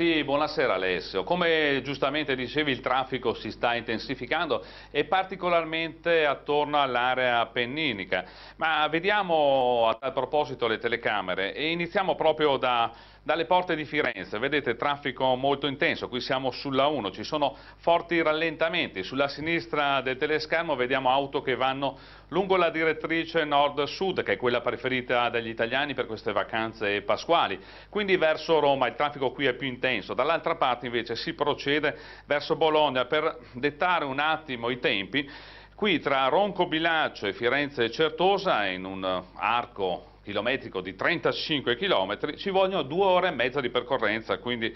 Sì, buonasera Alessio. Come giustamente dicevi il traffico si sta intensificando e particolarmente attorno all'area appenninica. Ma vediamo a tal proposito le telecamere e iniziamo proprio da dalle porte di Firenze, vedete traffico molto intenso, qui siamo sulla 1, ci sono forti rallentamenti, sulla sinistra del teleschermo vediamo auto che vanno lungo la direttrice nord-sud, che è quella preferita dagli italiani per queste vacanze pasquali, quindi verso Roma il traffico qui è più intenso, dall'altra parte invece si procede verso Bologna per dettare un attimo i tempi, Qui tra Ronco Roncobilaccio e Firenze e Certosa, in un eh, arco chilometrico di 35 km, ci vogliono due ore e mezza di percorrenza, quindi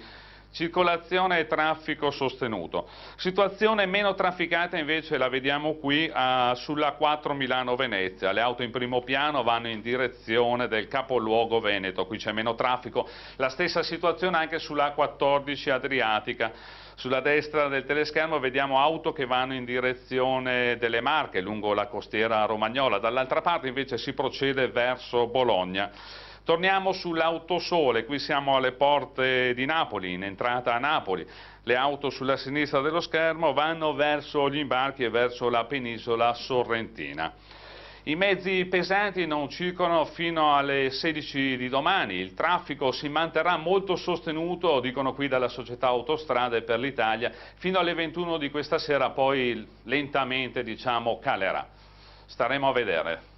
circolazione e traffico sostenuto. Situazione meno trafficata invece la vediamo qui uh, sulla 4 Milano-Venezia, le auto in primo piano vanno in direzione del capoluogo Veneto, qui c'è meno traffico, la stessa situazione anche sulla 14 Adriatica. Sulla destra del teleschermo vediamo auto che vanno in direzione delle Marche, lungo la costiera romagnola, dall'altra parte invece si procede verso Bologna. Torniamo sull'autosole, qui siamo alle porte di Napoli, in entrata a Napoli. Le auto sulla sinistra dello schermo vanno verso gli imbarchi e verso la penisola sorrentina. I mezzi pesanti non circolano fino alle 16 di domani, il traffico si manterrà molto sostenuto, dicono qui dalla società Autostrade per l'Italia, fino alle 21 di questa sera, poi lentamente diciamo, calerà. Staremo a vedere.